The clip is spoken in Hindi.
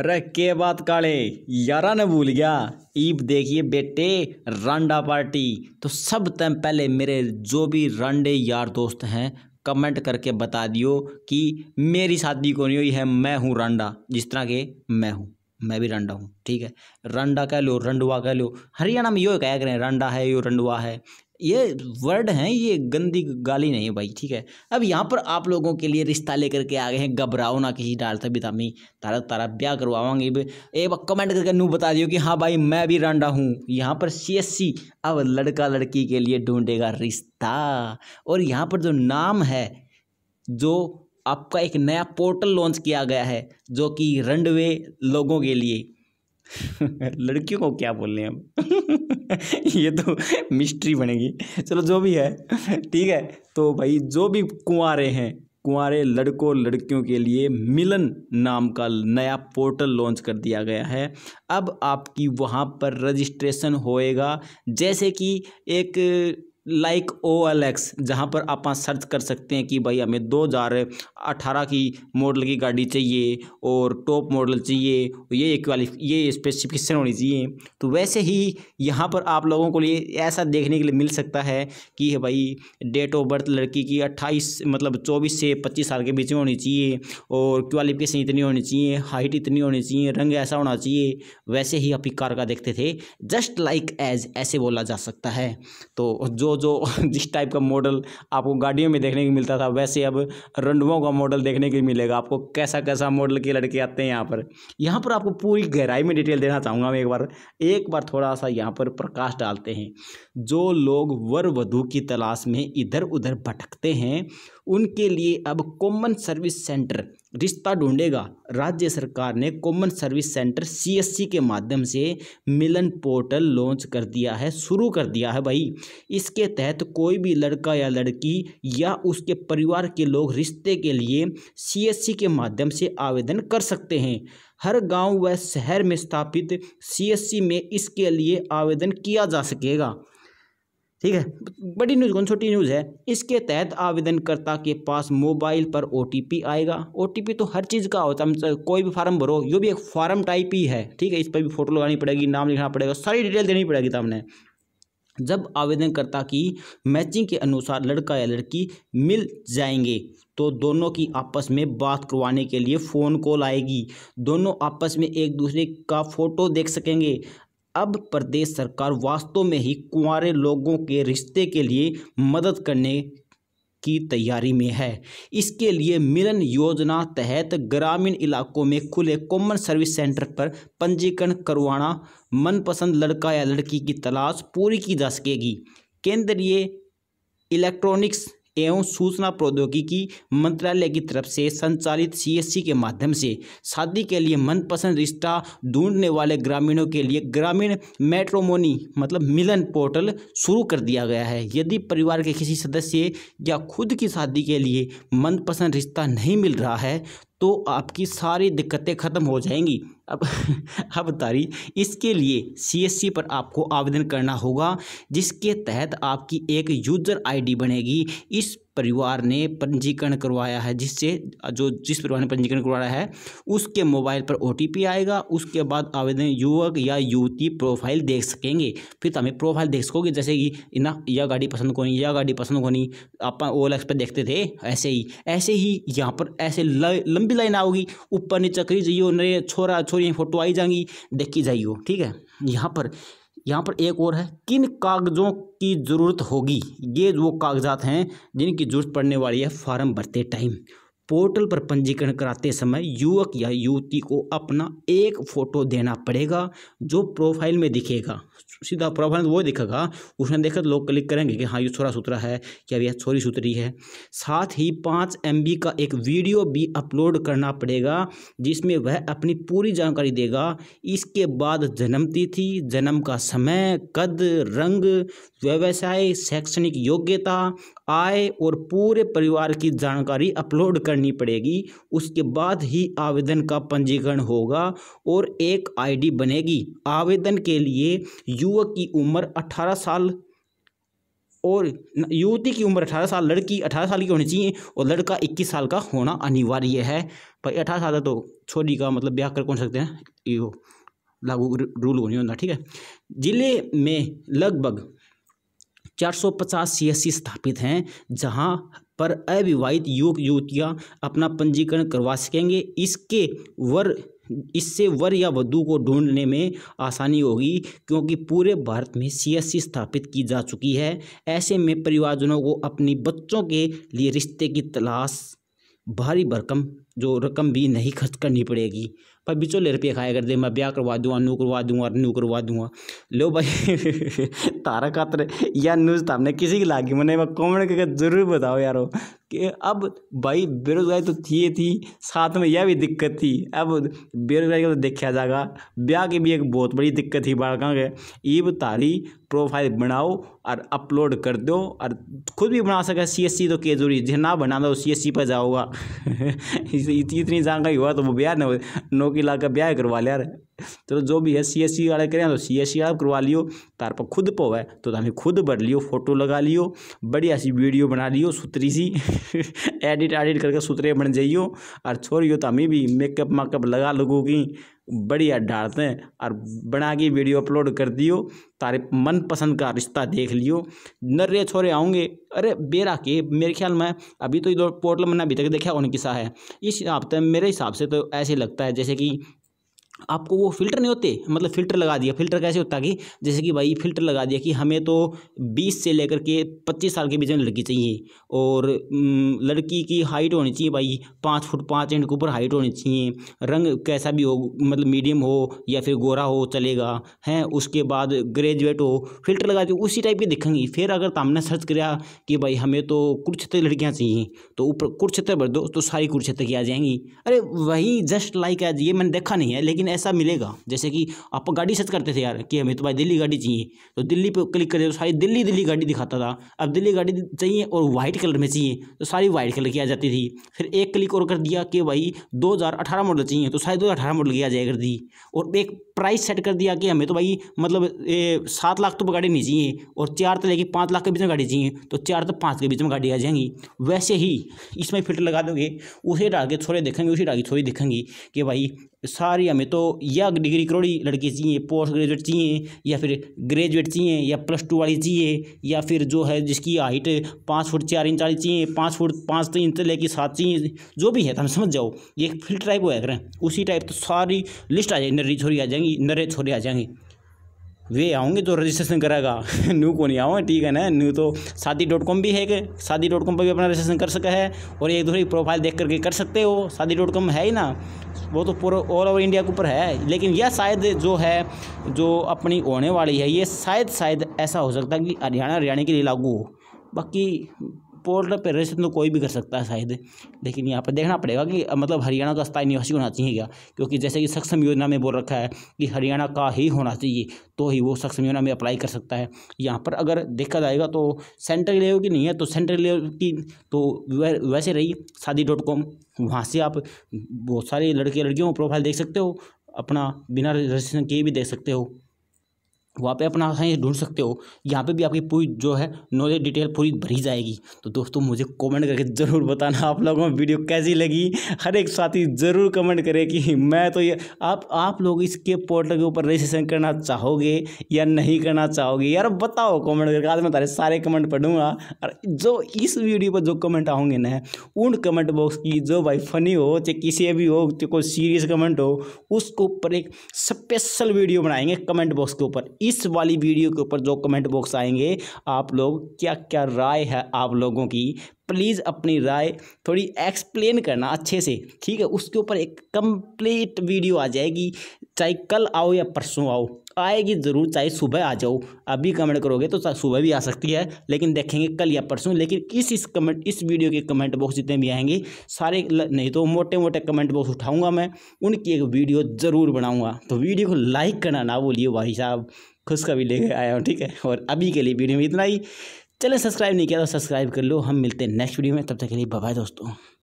अरे के बात काले यारा ने भूल गया ईब देखिए बेटे रांडा पार्टी तो सब तम पहले मेरे जो भी रांडे यार दोस्त हैं कमेंट करके बता दियो कि मेरी शादी को नहीं हुई है मैं हूँ रांडा जिस तरह के मैं हूँ मैं भी रंडा हूँ ठीक है रंडा कह लो रंडुआ कह लो हरियाणा में यो कह रहे हैं रंडा है यो रंडुआ है ये वर्ड हैं ये गंदी गाली नहीं है भाई ठीक है अब यहाँ पर आप लोगों के लिए रिश्ता लेकर के आ गए हैं घबराओ ना किसी डाल भी तमी तारा तारा ब्याह करवाओगे एक बार कमेंट करके नू बता दियो कि हाँ भाई मैं भी रांडा हूँ यहाँ पर सी अब लड़का लड़की के लिए ढूंढेगा रिश्ता और यहाँ पर जो नाम है जो आपका एक नया पोर्टल लॉन्च किया गया है जो कि रंडवे लोगों के लिए लड़कियों को क्या बोल रहे हैं हम ये तो मिस्ट्री बनेगी चलो जो भी है ठीक है तो भाई जो भी कुंवारे हैं कुंवारे लड़कों लड़कियों के लिए मिलन नाम का नया पोर्टल लॉन्च कर दिया गया है अब आपकी वहाँ पर रजिस्ट्रेशन होएगा जैसे कि एक लाइक ओ एल एक्स जहाँ पर आप सर्च कर सकते हैं कि भाई हमें दो हज़ार अठारह की मॉडल की गाड़ी चाहिए और टॉप मॉडल चाहिए ये एक ये स्पेसिफिकेशन होनी चाहिए तो वैसे ही यहाँ पर आप लोगों को लिए ऐसा देखने के लिए मिल सकता है कि भाई डेट ऑफ बर्थ लड़की की अट्ठाईस मतलब चौबीस से पच्चीस साल के बीच में होनी चाहिए और क्वालिफिकेशन इतनी होनी चाहिए हाइट इतनी होनी चाहिए रंग ऐसा होना चाहिए वैसे ही आप कार का देखते थे जस्ट लाइक एज ऐसे बोला जा सकता है तो जो जो जिस टाइप का मॉडल आपको गाड़ियों में देखने को मिलता था वैसे अब रंडवों का मॉडल देखने को मिलेगा आपको कैसा कैसा मॉडल के लड़के आते हैं यहाँ पर यहाँ पर आपको पूरी गहराई में डिटेल देना चाहूँगा मैं एक बार एक बार थोड़ा सा यहाँ पर प्रकाश डालते हैं जो लोग वर वधु की तलाश में इधर उधर भटकते हैं उनके लिए अब कॉमन सर्विस सेंटर रिश्ता ढूंढेगा राज्य सरकार ने कॉमन सर्विस सेंटर सीएससी के माध्यम से मिलन पोर्टल लॉन्च कर दिया है शुरू कर दिया है भाई इसके तहत कोई भी लड़का या लड़की या उसके परिवार के लोग रिश्ते के लिए सीएससी के माध्यम से आवेदन कर सकते हैं हर गांव व शहर में स्थापित सीएससी में इसके लिए आवेदन किया जा सकेगा ठीक है बड़ी न्यूज़ कौन छोटी न्यूज़ है इसके तहत आवेदनकर्ता के पास मोबाइल पर ओ आएगा ओ तो हर चीज़ का होता है कोई भी फार्म भरो जो भी एक फार्म टाइप ही है ठीक है इस पर भी फोटो लगानी पड़ेगी नाम लिखना पड़ेगा सारी डिटेल देनी पड़ेगी सामने जब आवेदनकर्ता की मैचिंग के अनुसार लड़का या लड़की मिल जाएंगे तो दोनों की आपस में बात करवाने के लिए फ़ोन कॉल आएगी दोनों आपस में एक दूसरे का फ़ोटो देख सकेंगे अब प्रदेश सरकार वास्तव में ही कुंवरे लोगों के रिश्ते के लिए मदद करने की तैयारी में है इसके लिए मिलन योजना तहत ग्रामीण इलाकों में खुले कॉमन सर्विस सेंटर पर पंजीकरण करवाना मनपसंद लड़का या लड़की की तलाश पूरी की जा सकेगी केंद्रीय इलेक्ट्रॉनिक्स एवं सूचना प्रौद्योगिकी मंत्रालय की तरफ से संचालित सीएससी के माध्यम से शादी के लिए मनपसंद रिश्ता ढूंढने वाले ग्रामीणों के लिए ग्रामीण मेट्रोमोनी मतलब मिलन पोर्टल शुरू कर दिया गया है यदि परिवार के किसी सदस्य या खुद की शादी के लिए मनपसंद रिश्ता नहीं मिल रहा है तो आपकी सारी दिक्कतें ख़त्म हो जाएंगी अब अब तारी इसके लिए सी पर आपको आवेदन करना होगा जिसके तहत आपकी एक यूज़र आईडी बनेगी इस परिवार ने पंजीकरण करवाया है जिससे जो जिस परिवार ने पंजीकरण करवाया है उसके मोबाइल पर ओ आएगा उसके बाद आवेदन युवक या युवती प्रोफाइल देख सकेंगे फिर तो हमें प्रोफाइल देख सकोगे जैसे कि ना यह गाड़ी पसंद कोनी यह गाड़ी पसंद कोनी आप ओ एल पर देखते थे ऐसे ही ऐसे ही यहाँ पर ऐसे लंबी लाइन आओगी ऊपर नीचे करी जाइयो नरे छोरा छोरी फोटो आई जाएंगी देखी जाइयो ठीक है यहाँ पर यहाँ पर एक और है किन कागजों की ज़रूरत होगी ये वो कागजात हैं जिनकी ज़रूरत पड़ने वाली है फार्म भरते टाइम पोर्टल पर पंजीकरण कराते समय युवक या युवती को अपना एक फ़ोटो देना पड़ेगा जो प्रोफाइल में दिखेगा सीधा प्रोफाइल वो दिखेगा उसने देखा तो लोग क्लिक करेंगे कि हाँ ये छोरा सुथरा है या यह छोरी सुथरी है साथ ही पाँच एम का एक वीडियो भी अपलोड करना पड़ेगा जिसमें वह अपनी पूरी जानकारी देगा इसके बाद जन्म तिथि जन्म का समय कद रंग व्यवसाय शैक्षणिक योग्यता आय और पूरे परिवार की जानकारी अपलोड कर करनी पड़ेगी उसके बाद ही आवेदन का पंजीकरण होगा और एक आईडी बनेगी आवेदन के लिए युवक की उम्र 18 साल और युवती की उम्र 18 साल लड़की 18 साल की होनी चाहिए और लड़का 21 साल का होना अनिवार्य है पर 18 साल तो छोरी का मतलब ब्याह कर कौन सकते हैं यो लागू रूल होने होना ठीक है ज़िले में लगभग चार सौ पचास सी स्थापित हैं जहां पर अविवाहित युवक युवतियाँ अपना पंजीकरण करवा सकेंगे इसके वर इससे वर या वधु को ढूंढने में आसानी होगी क्योंकि पूरे भारत में सी स्थापित की जा चुकी है ऐसे में परिवारजनों को अपनी बच्चों के लिए रिश्ते की तलाश भारी भरकम जो रकम भी नहीं खर्च करनी पड़ेगी पर बिचोले रुपये खाया कर दे मैं ब्याह करवा दूँगा नू करवा दूँगा नू करवा दूँगा लो भाई तारा खातर या न्यूज़ तो हमने किसी की लागी मैंने कॉमेंट करके जरूर बताओ यारो कि अब भाई बेरोज़गारी तो थी थी साथ में यह भी दिक्कत थी अब बेरोज़गारी को तो देखा जाएगा ब्याह की भी एक बहुत बड़ी दिक्कत थी बालका के ईब तारी प्रोफाइल बनाओ और अपलोड कर दो और खुद भी बना सके सी एस सी तो के जरूरी जो ना बना दो सी एस सी पर जाओगा इतनी जानकारी हुआ तो वो ब्याह नौकरी ला कर ब्याह करवा लिया तो जो भी है सी एस सी वाले करें तो सी एस सी आप करवा लियो तार पर खुद पवे तो हमें खुद भर लियो फोटो लगा लियो बढ़िया सी वीडियो बना लियो सुतरी सी एडिट एडिट करके सुतरे बन जाइयो और छोड़ियो तो हमें भी मेकअप मेकअप लगा लगोगी बढ़िया डालते हैं और बना के वीडियो अपलोड कर दियो तारे मन पसंद का रिश्ता देख लियो नर्रे छोरे आऊँगे अरे बेरा के मेरे ख्याल में अभी तो इधर पोर्टल मैंने अभी तक देखा उनकी सा है इस हफ्ते मेरे हिसाब से तो ऐसे लगता है जैसे कि आपको वो फिल्टर नहीं होते मतलब फिल्टर लगा दिया फिल्टर कैसे होता कि जैसे कि भाई फिल्टर लगा दिया कि हमें तो बीस से लेकर के पच्चीस साल के बीच में लड़की चाहिए और लड़की की हाइट होनी चाहिए भाई पाँच फुट पाँच इंच के ऊपर हाइट होनी चाहिए रंग कैसा भी हो मतलब मीडियम हो या फिर गोरा हो चलेगा हैं उसके बाद ग्रेजुएट हो फिल्टर लगा के उसी टाइप की दिखेंगी फिर अगर हमने सर्च कराया कि भाई हमें तो कुरुक्षेत्र लड़कियाँ चाहिए तो ऊपर कुरुक्षेत्र भर दो तो सारी कुरुक्षेत्र की आ जाएंगी अरे वही जस्ट लाइक आज ये मैंने देखा नहीं है लेकिन ऐसा मिलेगा जैसे कि आप गाड़ी सर्च करते थे यार कि हमें तो भाई दिल्ली गाड़ी चाहिए तो दिल्ली पर क्लिक करें तो सारी दिल्ली दिल्ली गाड़ी दिखाता था अब दिल्ली गाड़ी चाहिए और वाइट कलर में चाहिए तो सारी वाइट कलर की आ जाती थी फिर एक क्लिक और कर दिया कि भाई दो मॉडल चाहिए तो सारी दो मॉडल की आ जाए कर दी और एक प्राइस सेट कर दिया कि हमें तो भाई मतलब सात लाख तो गाड़ी नहीं चाहिए और चार तो लेके पाँच लाख के बीच में गाड़ी चाहिए तो चार तो पाँच के बीच में गाड़ी आ जाएंगी वैसे ही इसमें फिल्टर लगा दोगे उसे डाल के थोड़े देखेंगे उसी डाल के थोड़ी दिखेंगी कि भाई सारी हमें तो या डिग्री करोड़ी लड़की चाहिए पोस्ट ग्रेजुएट चाहिए या फिर ग्रेजुएट चाहिए या प्लस टू वाली चाहिए या फिर जो है जिसकी हाइट पाँच फुट चार इंच वाली चाहिए पाँच फुट पाँच इंच लेके सात चाहिए जो भी है तो समझ जाओ ये एक टाइप हुआ करें उसी टाइप तो सारी लिस्ट आ जाएगी नरे छोरी आ जाएंगी नरे छोरे आ जाएंगे वे आओगे जो रजिस्ट्रेशन कराएगा न्यू को नहीं आओ ठीक है ना न्यू तो शादी डॉट कॉम भी है कि शादी डॉट कॉम पर भी अपना रजिस्ट्रेशन कर सका है और एक दूसरे की प्रोफाइल देख करके कर सकते हो शादी डॉट कॉम है ही ना वो तो पूरा ऑल ओवर इंडिया के ऊपर है लेकिन यह शायद जो है जो अपनी होने वाली है ये शायद शायद ऐसा हो सकता है कि हरियाणा हरियाणा के लिए लागू हो बाकी पोर्टल पर रजिस्ट्रेशन तो कोई भी कर सकता है शायद लेकिन यहाँ पर देखना पड़ेगा कि मतलब हरियाणा का स्थायी निवासी होना चाहिए क्या क्योंकि जैसे कि सक्षम योजना में बोल रखा है कि हरियाणा का ही होना चाहिए तो ही वो सक्षम योजना में अप्लाई कर सकता है यहाँ पर अगर देखा जाएगा तो सेंट्रल लेवल की नहीं है तो सेंट्रल लेवल की तो वैसे रही शादी डॉट कॉम वहाँ से आप बहुत सारे लड़के लड़कियों को प्रोफाइल देख सकते हो अपना बिना रजिस्ट्रेशन किए भी देख सकते हो वहाँ पे अपना आसानी से ढूंढ सकते हो यहाँ पे भी आपकी पूरी जो है नॉलेज डिटेल पूरी भरी जाएगी तो दोस्तों मुझे कमेंट करके ज़रूर बताना आप लोगों में वीडियो कैसी लगी हर एक साथी ज़रूर कमेंट करे कि मैं तो ये आप आप लोग इसके पोर्टल के ऊपर रजिस्ट्रेशन करना चाहोगे या नहीं करना चाहोगे यार बताओ कॉमेंट करके आज मैं तारे सारे कमेंट पढ़ूंगा और जो इस वीडियो पर जो कमेंट आओगे ना उन कमेंट बॉक्स की जो भाई फनी हो चाहे किसी भी हो चाहे कोई सीरियस कमेंट हो उसके ऊपर एक स्पेशल वीडियो बनाएंगे कमेंट बॉक्स के ऊपर इस वाली वीडियो के ऊपर जो कमेंट बॉक्स आएंगे आप लोग क्या क्या राय है आप लोगों की प्लीज़ अपनी राय थोड़ी एक्सप्लेन करना अच्छे से ठीक है उसके ऊपर एक कंप्लीट वीडियो आ जाएगी चाहे कल आओ या परसों आओ आएगी ज़रूर चाहे सुबह आ जाओ अभी कमेंट करोगे तो सुबह भी आ सकती है लेकिन देखेंगे कल या परसों लेकिन इस इस कमेंट इस वीडियो के कमेंट बॉक्स जितने भी आएंगे सारे नहीं तो मोटे मोटे कमेंट बॉक्स उठाऊंगा मैं उनकी एक वीडियो ज़रूर बनाऊँगा तो वीडियो को लाइक करना ना बोलिए भाई साहब खुश खुशखबरी लेके आया हूँ ठीक है और अभी के लिए वीडियो में इतना ही चले सब्सक्राइब नहीं किया तो सब्सक्राइब कर लो हम मिलते हैं नेक्स्ट वीडियो में तब तक के लिए बाय दोस्तों